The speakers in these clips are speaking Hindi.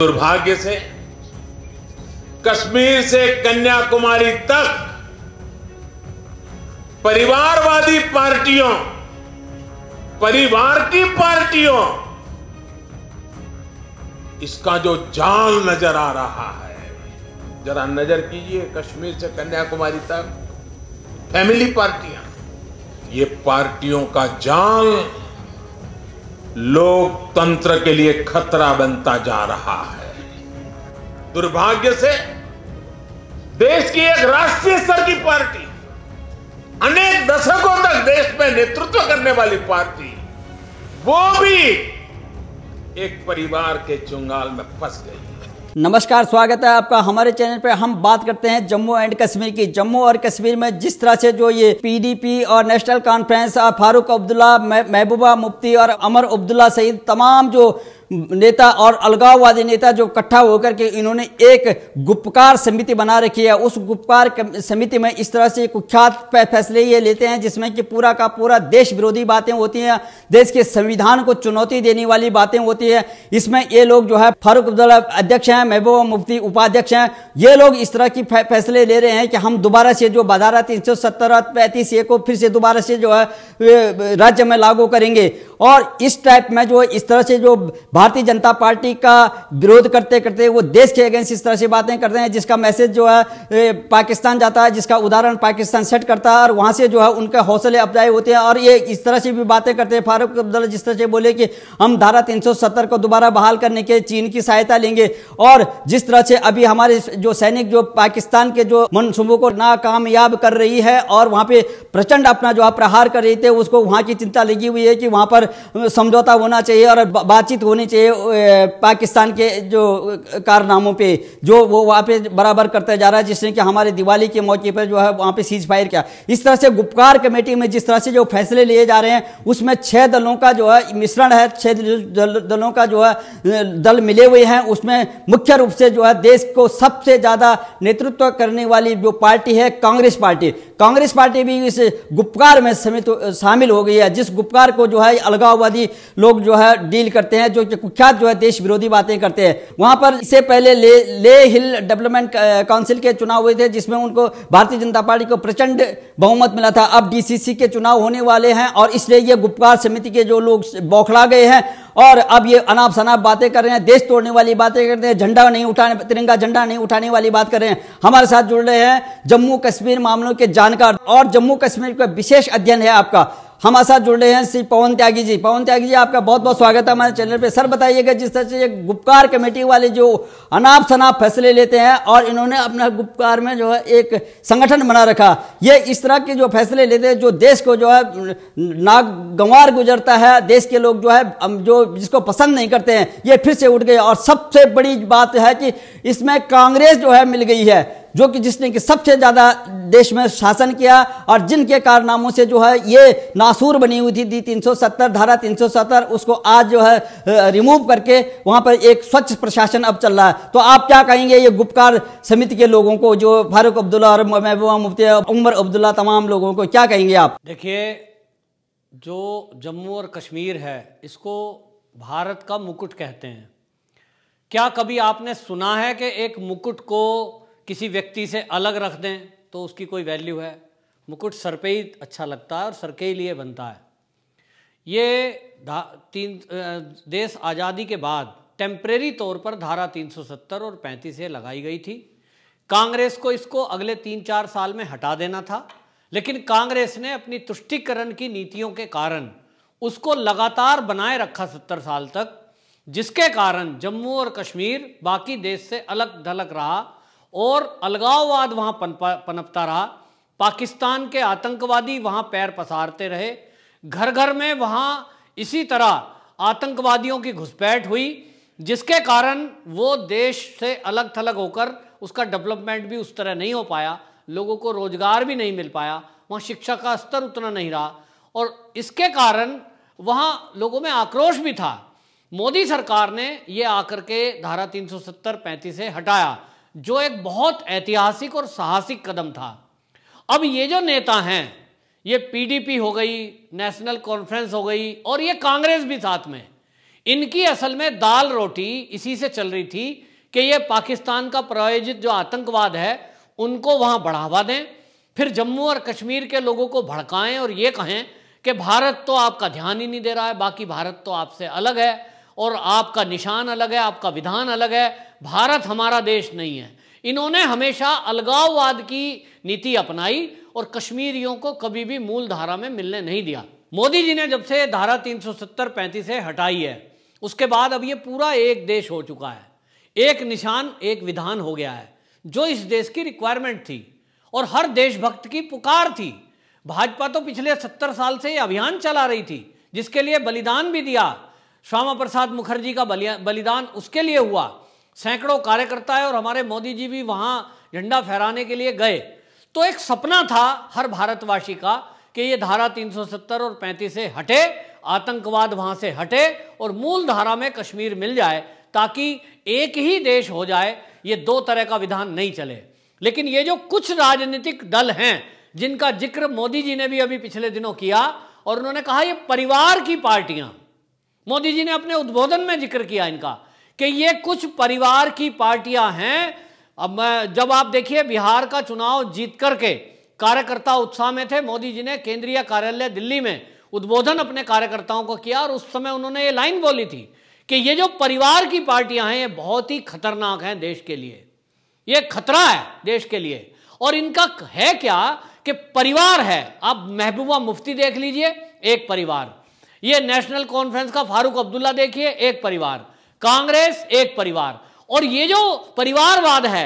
दुर्भाग्य से कश्मीर से कन्याकुमारी तक परिवारवादी पार्टियों परिवार की पार्टियों इसका जो जाल नजर आ रहा है जरा नजर कीजिए कश्मीर से कन्याकुमारी तक फैमिली पार्टियां ये पार्टियों का जाल लोकतंत्र के लिए खतरा बनता जा रहा है दुर्भाग्य से देश की एक राष्ट्रीय स्तर की पार्टी अनेक दशकों तक देश में नेतृत्व करने वाली पार्टी वो भी एक परिवार के चुंगाल में फंस गई है नमस्कार स्वागत है आपका हमारे चैनल पर हम बात करते हैं जम्मू एंड कश्मीर की जम्मू और कश्मीर में जिस तरह से जो ये पीडीपी और नेशनल कॉन्फ्रेंस फारूक अब्दुल्ला महबूबा मुफ्ती और अमर अब्दुल्ला सहित तमाम जो नेता और अलगाववादी नेता जो इकट्ठा होकर के इन्होंने एक गुप्तकार समिति बना रखी है उस गुप्तकार समिति में इस तरह से कुख्यात फैसले ये लेते हैं जिसमें कि पूरा का पूरा देश विरोधी बातें होती हैं देश के संविधान को चुनौती देने वाली बातें होती है इसमें ये लोग जो है फारूक अब्दुल्ला अध्यक्ष हैं महबूबा मुफ्ती उपाध्यक्ष हैं ये लोग इस तरह की फैसले ले रहे हैं कि हम दोबारा से जो बाधारा तीन सौ सत्तर पैंतीस ए को फिर से दोबारा से जो है राज्य में लागू करेंगे और इस टाइप में जो इस तरह से जो भारतीय जनता पार्टी का विरोध करते करते वो देश के अगेंस्ट इस तरह से बातें कर रहे हैं जिसका मैसेज जो है पाकिस्तान जाता है जिसका उदाहरण पाकिस्तान सेट करता है और वहाँ से जो है उनके हौसले अफजाई होते हैं और ये इस तरह से भी बातें करते हैं फारूक अब्दुल्ला जिस तरह से बोले कि हम धारा तीन को दोबारा बहाल करने के चीन की सहायता लेंगे और जिस तरह से अभी हमारे जो सैनिक जो पाकिस्तान के जो मनसूबों को नाकामयाब कर रही है और वहाँ पे प्रचंड अपना जो प्रहार कर रहे थे उसको वहाँ की चिंता लगी हुई है कि वहाँ पर समझौता होना चाहिए और बातचीत होनी चाहिए पाकिस्तान के जो कारनामों पे जो वो वहाँ पे बराबर करता जा रहा है जिसने कि हमारे दिवाली के मौके पर जो है वहाँ पे सीज फायर किया इस तरह से गुप्तकार कमेटी में जिस तरह से जो फैसले लिए जा रहे हैं उसमें छः दलों का जो है मिश्रण है छः दलों का जो है दल मिले हुए हैं उसमें मुख्य रूप से जो है देश को सबसे ज़्यादा नेतृत्व करने वाली जो पार्टी है कांग्रेस पार्टी कांग्रेस पार्टी भी इस गुप्तकार में समित शामिल हो गई है जिस गुप्तकार को जो है अलगाववादी लोग जो है डील करते हैं जो कुख्यात जो है देश विरोधी बातें करते हैं वहां पर इससे पहले ले, ले हिल डेवलपमेंट काउंसिल के चुनाव हुए थे जिसमें उनको भारतीय जनता पार्टी को प्रचंड बहुमत मिला था अब डीसीसी के चुनाव होने वाले हैं और इसलिए ये गुप्तकार समिति के जो लोग बौखला गए हैं और अब ये अनाप शनाप बातें कर रहे हैं देश तोड़ने वाली बातें कर रहे हैं झंडा नहीं उठाने तिरंगा झंडा नहीं उठाने वाली बात कर रहे हैं हमारे साथ जुड़ रहे हैं जम्मू कश्मीर मामलों के जानकार और जम्मू कश्मीर का विशेष अध्ययन है आपका हमारे साथ जुड़ रहे हैं श्री पवन त्यागी जी पवन त्यागी जी आपका बहुत बहुत स्वागत है हमारे चैनल पे सर बताइएगा जिस तरह से ये गुप्कार कमेटी वाले जो अनाप शनाप फैसले लेते हैं और इन्होंने अपना गुप्तकार में जो है एक संगठन बना रखा ये इस तरह के जो फैसले लेते हैं जो देश को जो है नाग गंवार गुजरता है देश के लोग जो है जो जिसको पसंद नहीं करते हैं ये फिर से उठ गए और सबसे बड़ी बात है कि इसमें कांग्रेस जो है मिल गई है जो कि जिसने कि सबसे ज़्यादा देश में शासन किया और जिनके कारनामों से जो है ये नासूर बनी हुई थी दी 370 धारा 370 उसको आज जो है रिमूव करके वहां पर एक स्वच्छ प्रशासन अब चल रहा है तो आप क्या कहेंगे ये गुप्कार समिति के लोगों को जो फारूक अब्दुल्ला और महबूबा मुफ्ती उमर अब्दुल्ला तमाम लोगों को क्या कहेंगे आप देखिए जो जम्मू और कश्मीर है इसको भारत का मुकुट कहते हैं क्या कभी आपने सुना है कि एक मुकुट को किसी व्यक्ति से अलग रख दें तो उसकी कोई वैल्यू है मुकुट सर पे ही अच्छा लगता है और सर के ही लिए बनता है ये तीन देश आज़ादी के बाद टेम्परेरी तौर पर धारा 370 और 35 ए लगाई गई थी कांग्रेस को इसको अगले तीन चार साल में हटा देना था लेकिन कांग्रेस ने अपनी तुष्टिकरण की नीतियों के कारण उसको लगातार बनाए रखा सत्तर साल तक जिसके कारण जम्मू और कश्मीर बाकी देश से अलग ढलक रहा और अलगाववाद वहाँ पनपता रहा पाकिस्तान के आतंकवादी वहाँ पैर पसारते रहे घर घर में वहाँ इसी तरह आतंकवादियों की घुसपैठ हुई जिसके कारण वो देश से अलग थलग होकर उसका डेवलपमेंट भी उस तरह नहीं हो पाया लोगों को रोजगार भी नहीं मिल पाया वहाँ शिक्षा का स्तर उतना नहीं रहा और इसके कारण वहाँ लोगों में आक्रोश भी था मोदी सरकार ने ये आकर के धारा 370 सौ से हटाया जो एक बहुत ऐतिहासिक और साहसिक कदम था अब ये जो नेता हैं ये पीडीपी हो गई नेशनल कॉन्फ्रेंस हो गई और ये कांग्रेस भी साथ में इनकी असल में दाल रोटी इसी से चल रही थी कि ये पाकिस्तान का प्रायोजित जो आतंकवाद है उनको वहाँ बढ़ावा दें फिर जम्मू और कश्मीर के लोगों को भड़काएं और ये कहें कि भारत तो आपका ध्यान ही नहीं दे रहा है बाकी भारत तो आपसे अलग है और आपका निशान अलग है आपका विधान अलग है भारत हमारा देश नहीं है इन्होंने हमेशा अलगाववाद की नीति अपनाई और कश्मीरियों को कभी भी मूल धारा में मिलने नहीं दिया मोदी जी ने जब से धारा 370 पैंतीस से हटाई है उसके बाद अब ये पूरा एक देश हो चुका है एक निशान एक विधान हो गया है जो इस देश की रिक्वायरमेंट थी और हर देशभक्त की पुकार थी भाजपा तो पिछले सत्तर साल से ये अभियान चला रही थी जिसके लिए बलिदान भी दिया श्यामा प्रसाद मुखर्जी का बलिदान उसके लिए हुआ सैकड़ों कार्यकर्ता है और हमारे मोदी जी भी वहाँ झंडा फहराने के लिए गए तो एक सपना था हर भारतवासी का कि ये धारा 370 और 35 से हटे आतंकवाद वहाँ से हटे और मूल धारा में कश्मीर मिल जाए ताकि एक ही देश हो जाए ये दो तरह का विधान नहीं चले लेकिन ये जो कुछ राजनीतिक दल हैं जिनका जिक्र मोदी जी ने भी अभी पिछले दिनों किया और उन्होंने कहा ये परिवार की पार्टियां मोदी जी ने अपने उद्बोधन में जिक्र किया इनका कि ये कुछ परिवार की पार्टियां हैं अब जब आप देखिए बिहार का चुनाव जीत करके कार्यकर्ता उत्साह में थे मोदी जी ने केंद्रीय कार्यालय दिल्ली में उद्बोधन अपने कार्यकर्ताओं को किया और उस समय उन्होंने ये लाइन बोली थी कि ये जो परिवार की पार्टियां हैं ये बहुत ही खतरनाक हैं देश के लिए ये खतरा है देश के लिए और इनका है क्या कि परिवार है आप महबूबा मुफ्ती देख लीजिए एक परिवार ये नेशनल कॉन्फ्रेंस का फारूक अब्दुल्ला देखिए एक परिवार कांग्रेस एक परिवार और ये जो परिवारवाद है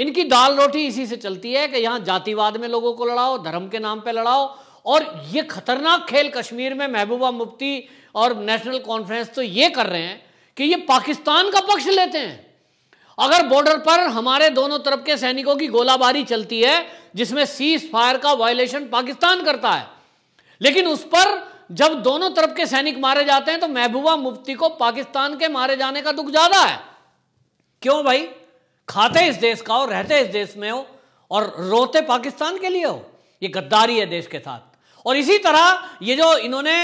इनकी दाल रोटी इसी से चलती है कि यहां जातिवाद में लोगों को लड़ाओ धर्म के नाम पे लड़ाओ और ये खतरनाक खेल कश्मीर में महबूबा मुफ्ती और नेशनल कॉन्फ्रेंस तो ये कर रहे हैं कि ये पाकिस्तान का पक्ष लेते हैं अगर बॉर्डर पर हमारे दोनों तरफ के सैनिकों की गोलाबारी चलती है जिसमें सीज फायर का वायलेशन पाकिस्तान करता है लेकिन उस पर जब दोनों तरफ के सैनिक मारे जाते हैं तो महबूबा मुफ्ती को पाकिस्तान के मारे जाने का दुख ज्यादा है क्यों भाई खाते इस देश का हो रहते इस देश में हो और रोते पाकिस्तान के लिए हो ये गद्दारी है देश के साथ और इसी तरह ये जो इन्होंने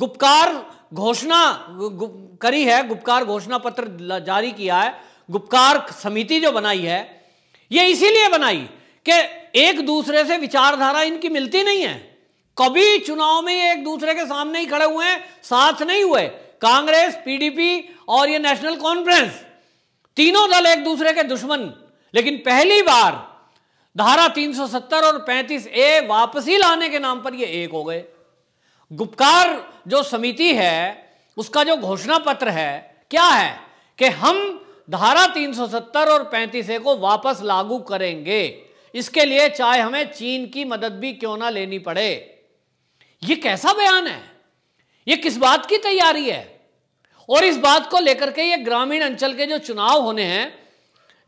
गुप्तकार घोषणा गुप, करी है गुप्कार घोषणा पत्र जारी किया है गुप्तकार समिति जो बनाई है ये इसीलिए बनाई कि एक दूसरे से विचारधारा इनकी मिलती नहीं है कभी चुनाव में एक दूसरे के सामने ही खड़े हुए हैं साथ नहीं हुए कांग्रेस पीडीपी और ये नेशनल कॉन्फ्रेंस तीनों दल एक दूसरे के दुश्मन लेकिन पहली बार धारा 370 और 35 ए वापसी लाने के नाम पर ये एक हो गए गुप्कार जो समिति है उसका जो घोषणा पत्र है क्या है कि हम धारा 370 और 35 ए को वापस लागू करेंगे इसके लिए चाहे हमें चीन की मदद भी क्यों ना लेनी पड़े ये कैसा बयान है ये किस बात की तैयारी है और इस बात को लेकर के ये ग्रामीण अंचल के जो चुनाव होने हैं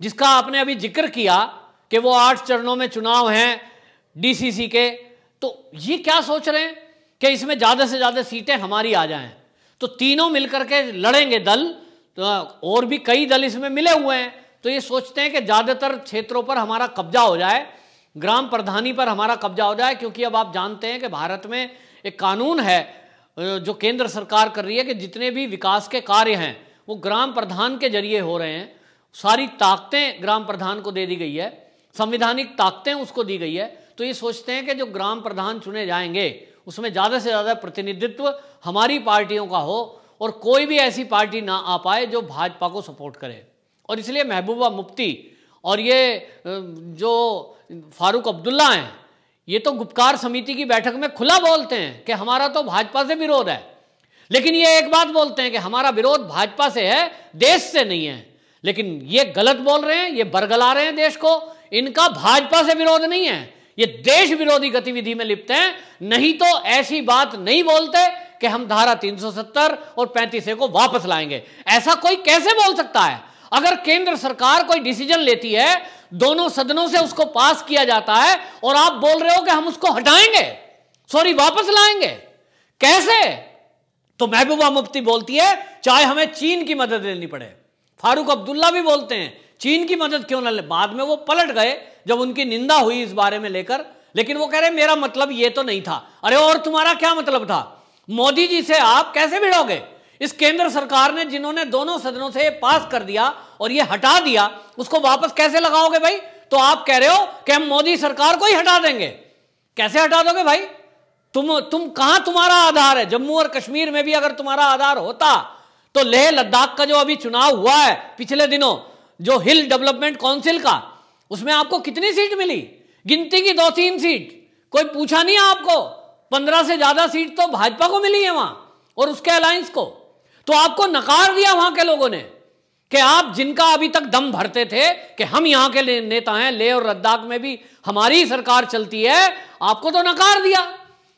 जिसका आपने अभी जिक्र किया कि वो आठ चरणों में चुनाव हैं डीसीसी के तो ये क्या सोच रहे हैं कि इसमें ज़्यादा से ज़्यादा सीटें हमारी आ जाएं तो तीनों मिलकर के लड़ेंगे दल तो और भी कई दल इसमें मिले हुए हैं तो ये सोचते हैं कि ज़्यादातर क्षेत्रों पर हमारा कब्जा हो जाए ग्राम प्रधानी पर हमारा कब्जा हो जाए क्योंकि अब आप जानते हैं कि भारत में एक कानून है जो केंद्र सरकार कर रही है कि जितने भी विकास के कार्य हैं वो ग्राम प्रधान के जरिए हो रहे हैं सारी ताकतें ग्राम प्रधान को दे दी गई है संविधानिक ताकतें उसको दी गई है तो ये सोचते हैं कि जो ग्राम प्रधान चुने जाएंगे उसमें ज़्यादा से ज़्यादा प्रतिनिधित्व हमारी पार्टियों का हो और कोई भी ऐसी पार्टी ना आ पाए जो भाजपा को सपोर्ट करे और इसलिए महबूबा मुफ्ती और ये जो फारूक अब्दुल्ला हैं ये तो गुप्कार समिति की बैठक में खुला बोलते हैं कि हमारा तो भाजपा से विरोध है लेकिन ये एक बात बोलते हैं कि हमारा विरोध भाजपा से है देश से नहीं है लेकिन ये गलत बोल रहे हैं ये बरगला रहे हैं देश को इनका भाजपा से विरोध नहीं है ये देश विरोधी गतिविधि में लिप्त हैं नहीं तो ऐसी बात नहीं बोलते कि हम धारा 370 और पैंतीस को वापस लाएंगे ऐसा कोई कैसे बोल सकता है अगर केंद्र सरकार कोई डिसीजन लेती है दोनों सदनों से उसको पास किया जाता है और आप बोल रहे हो कि हम उसको हटाएंगे सॉरी वापस लाएंगे कैसे तो महबूबा मुफ्ती बोलती है चाहे हमें चीन की मदद लेनी पड़े फारूक अब्दुल्ला भी बोलते हैं चीन की मदद क्यों ना ले बाद में वो पलट गए जब उनकी निंदा हुई इस बारे में लेकर लेकिन वो कह रहे मेरा मतलब ये तो नहीं था अरे और तुम्हारा क्या मतलब था मोदी जी से आप कैसे भिड़ोगे इस केंद्र सरकार ने जिन्होंने दोनों सदनों से पास कर दिया और ये हटा दिया उसको वापस कैसे लगाओगे भाई तो आप कह रहे हो कि हम मोदी सरकार को ही हटा देंगे कैसे हटा दोगे भाई तुम तुम कहां तुम्हारा आधार है जम्मू और कश्मीर में भी अगर तुम्हारा आधार होता तो लेह लद्दाख का जो अभी चुनाव हुआ है पिछले दिनों जो हिल डेवलपमेंट काउंसिल का उसमें आपको कितनी सीट मिली गिनती की दो तीन सीट कोई पूछा नहीं आपको पंद्रह से ज्यादा सीट तो भाजपा को मिली है वहां और उसके अलायंस को तो आपको नकार दिया वहां के लोगों ने कि आप जिनका अभी तक दम भरते थे कि हम यहां के नेता हैं ले और लद्दाख में भी हमारी सरकार चलती है आपको तो नकार दिया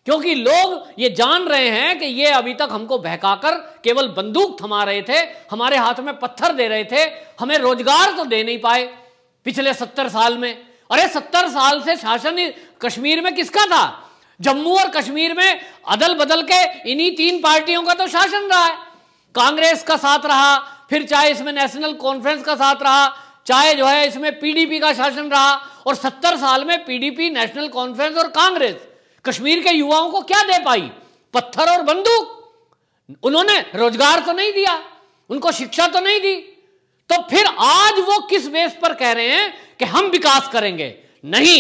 क्योंकि लोग ये जान रहे हैं कि ये अभी तक हमको बहकाकर केवल बंदूक थमा रहे थे हमारे हाथ में पत्थर दे रहे थे हमें रोजगार तो दे नहीं पाए पिछले सत्तर साल में अरे सत्तर साल से शासन कश्मीर में किसका था जम्मू और कश्मीर में अदल बदल के इन्हीं तीन पार्टियों का तो शासन रहा है कांग्रेस का साथ रहा फिर चाहे इसमें नेशनल कॉन्फ्रेंस का साथ रहा चाहे जो है इसमें पीडीपी का शासन रहा और सत्तर साल में पीडीपी नेशनल कॉन्फ्रेंस और कांग्रेस कश्मीर के युवाओं को क्या दे पाई पत्थर और बंदूक उन्होंने रोजगार तो नहीं दिया उनको शिक्षा तो नहीं दी तो फिर आज वो किस बेस पर कह रहे हैं कि हम विकास करेंगे नहीं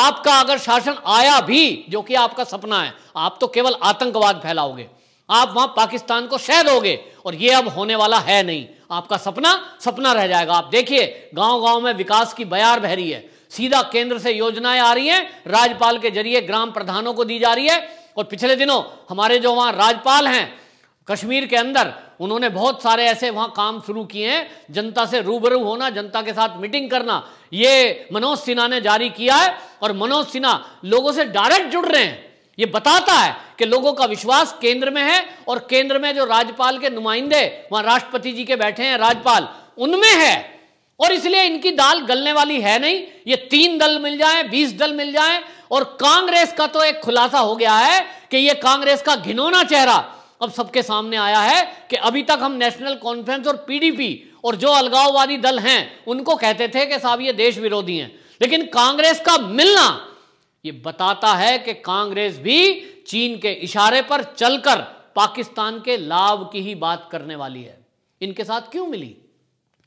आपका अगर शासन आया भी जो कि आपका सपना है आप तो केवल आतंकवाद फैलाओगे आप वहां पाकिस्तान को शह दोगे और ये अब होने वाला है नहीं आपका सपना सपना रह जाएगा आप देखिए गांव गांव में विकास की बयार बह रही है सीधा केंद्र से योजनाएं आ रही हैं राज्यपाल के जरिए ग्राम प्रधानों को दी जा रही है और पिछले दिनों हमारे जो वहां राज्यपाल हैं कश्मीर के अंदर उन्होंने बहुत सारे ऐसे वहां काम शुरू किए हैं जनता से रूबरू होना जनता के साथ मीटिंग करना ये मनोज सिन्हा ने जारी किया है और मनोज सिन्हा लोगों से डायरेक्ट जुड़ रहे हैं ये बताता है कि लोगों का विश्वास केंद्र में है और केंद्र में जो राज्यपाल के नुमाइंदे वहां राष्ट्रपति जी के बैठे हैं राज्यपाल उनमें है और इसलिए इनकी दाल गलने वाली है नहीं ये तीन दल मिल जाए बीस दल मिल जाए और कांग्रेस का तो एक खुलासा हो गया है कि ये कांग्रेस का घिनौना चेहरा अब सबके सामने आया है कि अभी तक हम नेशनल कॉन्फ्रेंस और पीडीपी और जो अलगाववादी दल हैं उनको कहते थे कि साहब ये देश विरोधी हैं लेकिन कांग्रेस का मिलना ये बताता है कि कांग्रेस भी चीन के इशारे पर चलकर पाकिस्तान के लाभ की ही बात करने वाली है इनके साथ क्यों मिली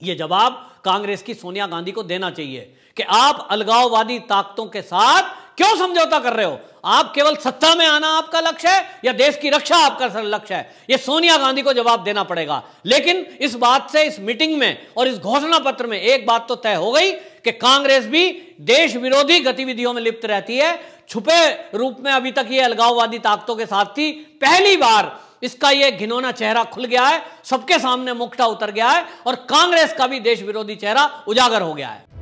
ये जवाब कांग्रेस की सोनिया गांधी को देना चाहिए कि आप अलगाववादी ताकतों के साथ क्यों समझौता कर रहे हो आप केवल सत्ता में आना आपका लक्ष्य है या देश की रक्षा आपका लक्ष्य है यह सोनिया गांधी को जवाब देना पड़ेगा लेकिन इस बात से इस मीटिंग में और इस घोषणा पत्र में एक बात तो तय हो गई कि कांग्रेस भी देश विरोधी गतिविधियों में लिप्त रहती है छुपे रूप में अभी तक ये अलगाववादी ताकतों के साथ थी पहली बार इसका ये घिनौना चेहरा खुल गया है सबके सामने मुखटा उतर गया है और कांग्रेस का भी देश विरोधी चेहरा उजागर हो गया है